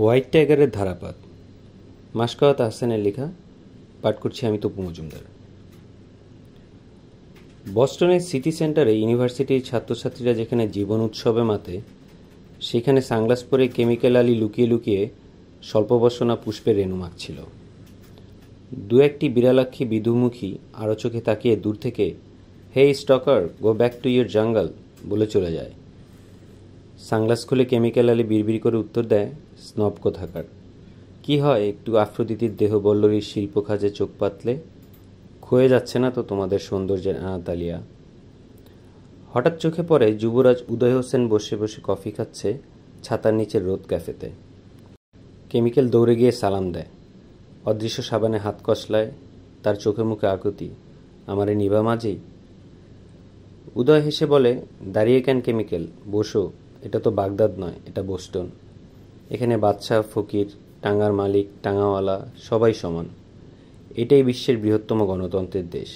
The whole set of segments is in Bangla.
হোয়াইট টাইগারের ধারাপাত মাসকাওয়াত আহসানের লেখা পাঠ করছি আমি তপু মজুমদার বস্টনের সিটি সেন্টারে ইউনিভার্সিটির ছাত্রছাত্রীরা যেখানে জীবন উৎসবে মাতে সেখানে সাংগ্লাস পরে কেমিক্যাল আলি লুকিয়ে লুকিয়ে বসনা পুষ্পে রেণু মাখছিল দু একটি বিড়ালাক্ষী বিধুমুখী আরো চোখে তাকিয়ে দূর থেকে hey stalker go back to your jungle বলে চলে যায় সাংলাস খুলে কেমিক্যাল আলী বিড়বিড় করে উত্তর দেয় স্নব কোথাকার কি হয় একটু আফ্রদিতির দেহ বল্লরীর শিল্প খাজে চোখ পাতলে ক্ষয়ে যাচ্ছে না তো তোমাদের সৌন্দর্যের আনাতালিয়া হঠাৎ চোখে পড়ে যুবরাজ উদয় হোসেন বসে বসে কফি খাচ্ছে ছাতার নিচের রোদ ক্যাফেতে কেমিক্যাল দৌড়ে গিয়ে সালাম দেয় অদৃশ্য সাবানে হাত কষলায় তার চোখে মুখে আকুতি আমারে নিবা মাঝেই উদয় হেসে বলে দাঁড়িয়ে কেন কেমিক্যাল বসো এটা তো বাগদাদ নয় এটা বোস্টন এখানে বাদশাহ ফকির টাঙ্গার মালিক টাঙ্গাওয়ালা সবাই সমান এটাই বিশ্বের বৃহত্তম গণতন্ত্রের দেশ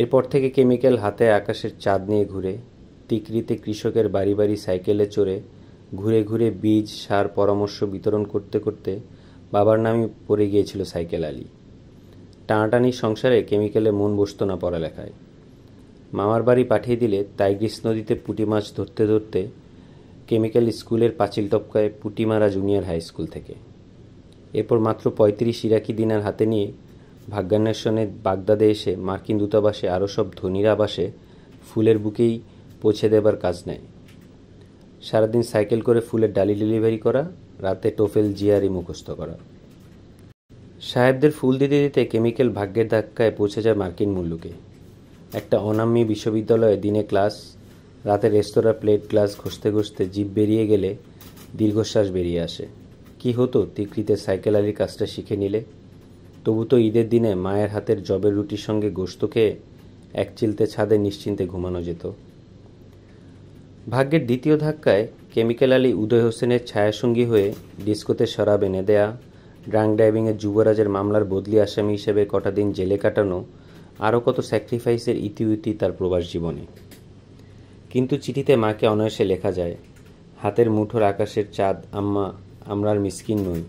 এরপর থেকে কেমিক্যাল হাতে আকাশের চাঁদ নিয়ে ঘুরে তিকরিতে কৃষকের বাড়ি বাড়ি সাইকেলে চড়ে ঘুরে ঘুরে বীজ সার পরামর্শ বিতরণ করতে করতে বাবার নামই পড়ে গিয়েছিল সাইকেল আলী টানাটানি সংসারে কেমিক্যালে মন বসত না পড়ালেখায় মামার বাড়ি পাঠিয়ে দিলে টাইগ্রিস নদীতে পুঁটি মাছ ধরতে ধরতে কেমিক্যাল স্কুলের পাঁচিল টপকায় পুটিমারা জুনিয়র হাই স্কুল থেকে এরপর মাত্র পঁয়ত্রিশ ইরাকি দিনার হাতে নিয়ে ভাগ্যান্বেষণে বাগদাদে এসে মার্কিন দূতাবাসে আরও সব ধনীর আবাসে ফুলের বুকেই পৌঁছে দেবার কাজ নেয় সারাদিন সাইকেল করে ফুলের ডালি ডেলিভারি করা রাতে টোফেল জিয়ারি মুখস্থ করা সাহেবদের ফুল দিতে দিতে কেমিক্যাল ভাগ্যের ধাক্কায় পৌঁছে যায় মার্কিন মুল্লুকে একটা অনামী বিশ্ববিদ্যালয়ে দিনে ক্লাস রাতে রেস্তোরাঁ প্লেট ক্লাস ঘষতে ঘষতে জিভ বেরিয়ে গেলে দীর্ঘশ্বাস বেরিয়ে আসে কি হতো তিকৃতে সাইকেল আলির কাজটা শিখে নিলে তবু তো ঈদের দিনে মায়ের হাতের জবের রুটির সঙ্গে গোস্ত খেয়ে এক চিলতে ছাদে নিশ্চিন্তে ঘুমানো যেত ভাগ্যের দ্বিতীয় ধাক্কায় কেমিক্যাল আলী উদয় হোসেনের ছায়াসঙ্গী হয়ে ডিস্কোতে শরাব এনে দেয়া ড্রাং ড্রাইভিংয়ে যুবরাজের মামলার বদলি আসামি হিসেবে কটা দিন জেলে কাটানো আরও কত স্যাক্রিফাইসের ইতিউতি তার প্রবাস জীবনে কিন্তু চিঠিতে মাকে অনায়াসে লেখা যায় হাতের মুঠোর আকাশের চাঁদ আম্মা আমরা আর মিসকিন নই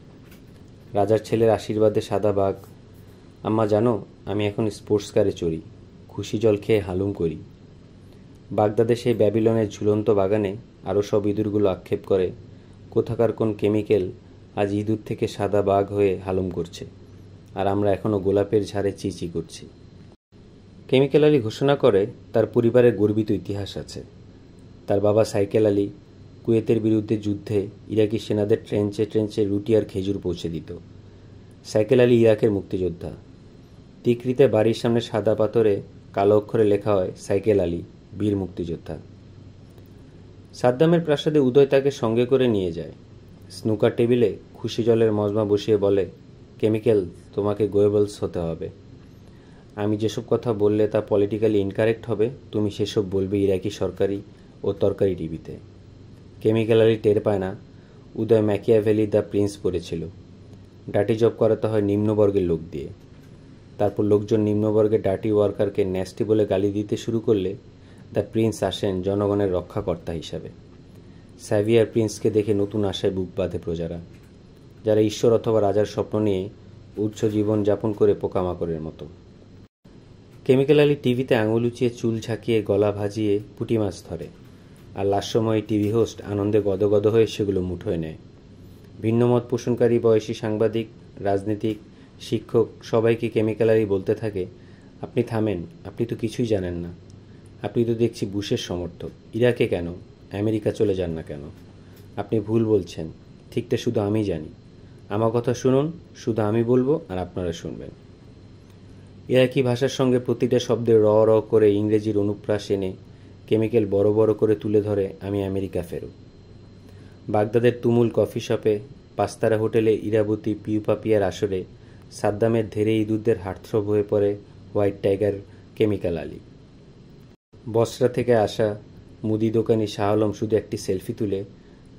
রাজার ছেলের আশীর্বাদে সাদা বাঘ আম্মা জানো আমি এখন স্পোর্টস কারে চড়ি খুশি জল খেয়ে হালুম করি বাগদাদে সেই ব্যাবিলনের ঝুলন্ত বাগানে আরও সব ইঁদুরগুলো আক্ষেপ করে কোথাকার কোন কেমিক্যাল আজ ইঁদুর থেকে সাদা বাঘ হয়ে হালুম করছে আর আমরা এখনও গোলাপের ঝাড়ে চিচি করছি কেমিক্যাল আলী ঘোষণা করে তার পরিবারের গর্বিত ইতিহাস আছে তার বাবা সাইকেল আলী কুয়েতের বিরুদ্ধে যুদ্ধে ইরাকি সেনাদের ট্রেঞ্চে ট্রেঞ্চে রুটি আর খেজুর পৌঁছে দিত সাইকেল আলী ইরাকের মুক্তিযোদ্ধা তিকরিতে বাড়ির সামনে সাদা পাথরে কালো অক্ষরে লেখা হয় সাইকেল আলী বীর মুক্তিযোদ্ধা সাদ্দামের প্রাসাদে উদয় তাকে সঙ্গে করে নিয়ে যায় স্নুকার টেবিলে খুশি জলের মজমা বসিয়ে বলে কেমিক্যাল তোমাকে গোয়েবলস হতে হবে আমি যেসব কথা বললে তা পলিটিক্যালি ইনকারেক্ট হবে তুমি সেসব বলবে ইরাকি সরকারি ও তরকারি টিভিতে কেমিক্যালারি টের পায় না উদয় ম্যাকিয়াভেলি দ্য প্রিন্স পড়েছিল ডাটি জব করাতে হয় নিম্নবর্গের লোক দিয়ে তারপর লোকজন নিম্নবর্গের ডাটি ওয়ার্কারকে ন্যাস্টি বলে গালি দিতে শুরু করলে দ্য প্রিন্স আসেন জনগণের রক্ষাকর্তা হিসাবে স্যাভিয়ার প্রিন্সকে দেখে নতুন আশায় বুক বাঁধে প্রজারা যারা ঈশ্বর অথবা রাজার স্বপ্ন নিয়ে উচ্চ জীবন যাপন করে পোকামাকড়ের মতো কেমিক্যাল আলী টিভিতে আঙুল উঁচিয়ে চুল ঝাঁকিয়ে গলা ভাজিয়ে পুটি মাছ ধরে আর লাস্ট সময় টিভি হোস্ট আনন্দে গদগদ হয়ে সেগুলো মুঠোয় নেয় ভিন্নমত পোষণকারী বয়সী সাংবাদিক রাজনীতিক শিক্ষক সবাইকে কেমিক্যাল আলী বলতে থাকে আপনি থামেন আপনি তো কিছুই জানেন না আপনি তো দেখছি বুশের সমর্থক ইরাকে কেন আমেরিকা চলে যান না কেন আপনি ভুল বলছেন ঠিকটা শুধু আমি জানি আমার কথা শুনুন শুধু আমি বলবো আর আপনারা শুনবেন ইরাকি ভাষার সঙ্গে প্রতিটা শব্দে র র করে ইংরেজির অনুপ্রাস এনে কেমিক্যাল বড় বড় করে তুলে ধরে আমি আমেরিকা ফেরো বাগদাদের তুমুল কফি শপে পাস্তারা হোটেলে ইরাবতী পিউপাপিয়ার আসরে সাদ্দামের ধেরে ইঁদুরদের হাটথ্রব হয়ে পড়ে white tiger chemical Ali Basra থেকে আসা মুদি দোকানি শাহ আলম শুধু একটি সেলফি তুলে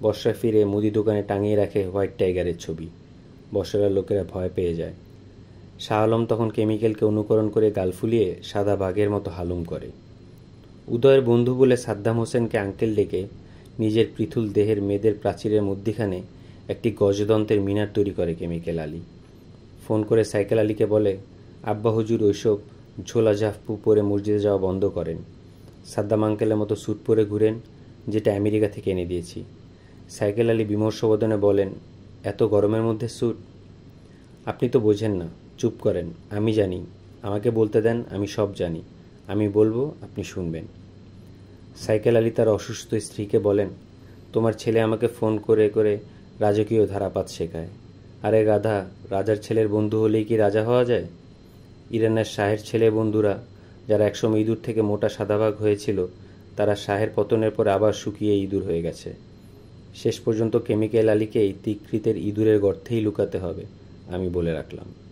বসরা ফিরে মুদি দোকানে টাঙিয়ে রাখে হোয়াইট টাইগারের ছবি বসরার লোকেরা ভয় পেয়ে যায় শাহ আলম তখন কেমিক্যালকে অনুকরণ করে গাল ফুলিয়ে সাদা বাঘের মতো হালুম করে উদয়ের বন্ধু বলে সাদ্দাম হোসেনকে আঙ্কেল ডেকে নিজের পৃথুল দেহের মেয়েদের প্রাচীরের মধ্যিখানে একটি গজদন্তের মিনার তৈরি করে কেমিক্যাল আলী ফোন করে সাইকেল আলীকে বলে আব্বা হুজুর ওইসব ঝোলা জাফপু পরে মসজিদে যাওয়া বন্ধ করেন সাদ্দাম আঙ্কেলের মতো স্যুট পরে ঘুরেন যেটা আমেরিকা থেকে এনে দিয়েছি সাইকেল আলী বিমর্ষবোধনে বলেন এত গরমের মধ্যে স্যুট আপনি তো বোঝেন না চুপ করেন আমি জানি আমাকে বলতে দেন আমি সব জানি আমি বলবো আপনি শুনবেন সাইকেল আলী তার অসুস্থ স্ত্রীকে বলেন তোমার ছেলে আমাকে ফোন করে করে রাজকীয় ধারাপাত শেখায় আরে গাধা রাজার ছেলের বন্ধু হলেই কি রাজা হওয়া যায় ইরানের শাহের ছেলে বন্ধুরা যারা একসময় ইঁদুর থেকে মোটা সাদাভাগ হয়েছিল তারা শাহের পতনের পর আবার শুকিয়ে ইঁদুর হয়ে গেছে শেষ পর্যন্ত কেমিক্যাল আলীকে এই তিকৃতের ইঁদুরের গর্থেই লুকাতে হবে আমি বলে রাখলাম